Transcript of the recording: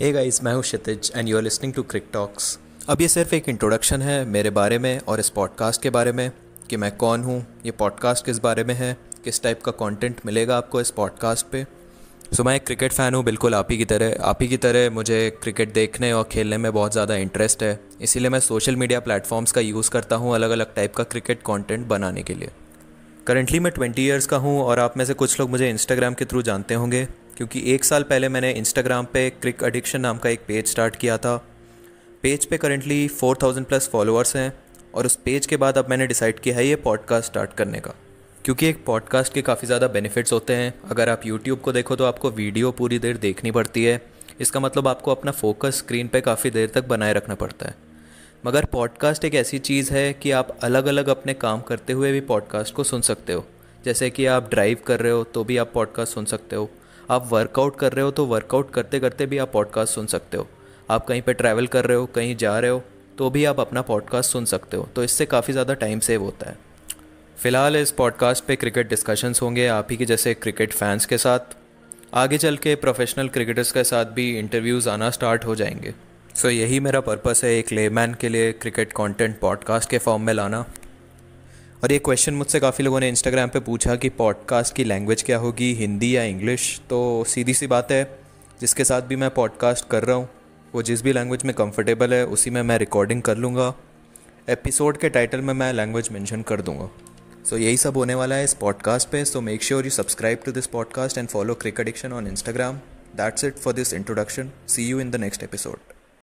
हे guys मैं हूं Kshitij and you are listening to Cric Talks अब ये सिर्फ एक इंट्रोडक्शन है मेरे बारे में और इस पॉडकास्ट के बारे में कि मैं कौन हूँ ये पॉडकास्ट किस बारे में है किस टाइप का कंटेंट मिलेगा आपको इस पॉडकास्ट पे सो so, मैं एक क्रिकेट फ़ैन हूँ बिल्कुल आप ही की तरह आप ही की तरह मुझे क्रिकेट देखने और खेलने में बहुत ज़्यादा इंटरेस्ट है इसीलिए मैं सोशल मीडिया प्लेटफॉर्म्स का यूज़ करता हूँ अलग अलग टाइप का क्रिकेट कंटेंट बनाने के लिए करंटली मैं ट्वेंटी ईयर्स का हूँ और आप में से कुछ लोग मुझे इंस्टाग्राम के थ्रू जानते होंगे क्योंकि एक साल पहले मैंने इंस्टाग्राम पे क्रिक एडिक्शन नाम का एक पेज स्टार्ट किया था पेज पे करेंटली 4000 प्लस फॉलोअर्स हैं और उस पेज के बाद अब मैंने डिसाइड किया है ये पॉडकास्ट स्टार्ट करने का क्योंकि एक पॉडकास्ट के काफ़ी ज़्यादा बेनिफिट्स होते हैं अगर आप यूट्यूब को देखो तो आपको वीडियो पूरी देर देखनी पड़ती है इसका मतलब आपको अपना फोकस स्क्रीन पर काफ़ी देर तक बनाए रखना पड़ता है मगर पॉडकास्ट एक ऐसी चीज़ है कि आप अलग अलग अपने काम करते हुए भी पॉडकास्ट को सुन सकते हो जैसे कि आप ड्राइव कर रहे हो तो भी आप पॉडकास्ट सुन सकते हो आप वर्कआउट कर रहे हो तो वर्कआउट करते करते भी आप पॉडकास्ट सुन सकते हो आप कहीं पर ट्रैवल कर रहे हो कहीं जा रहे हो तो भी आप अपना पॉडकास्ट सुन सकते हो तो इससे काफ़ी ज़्यादा टाइम सेव होता है फ़िलहाल इस पॉडकास्ट पे क्रिकेट डिस्कशंस होंगे आप ही के जैसे क्रिकेट फैंस के साथ आगे चल के प्रोफेशनल क्रिकेटर्स के साथ भी इंटरव्यूज़ आना स्टार्ट हो जाएंगे सो so, यही मेरा पर्पस है एक लेमैन के लिए क्रिकेट कंटेंट पॉडकास्ट के फॉर्म में लाना और ये क्वेश्चन मुझसे काफ़ी लोगों ने इंस्टाग्राम पे पूछा कि पॉडकास्ट की लैंग्वेज क्या होगी हिंदी या इंग्लिश तो सीधी सी बात है जिसके साथ भी मैं पॉडकास्ट कर रहा हूँ वो जिस भी लैंग्वेज में कंफर्टेबल है उसी में मैं रिकॉर्डिंग कर लूँगा एपिसोड के टाइटल में मैं लैंग्वेज मेंशन कर दूँगा सो so, यही सब होने वाला है इस पॉडकास्ट पे so make sure you subscribe to this podcast and follow Cricket Addiction on Instagram that's it for this introduction see you in the next episode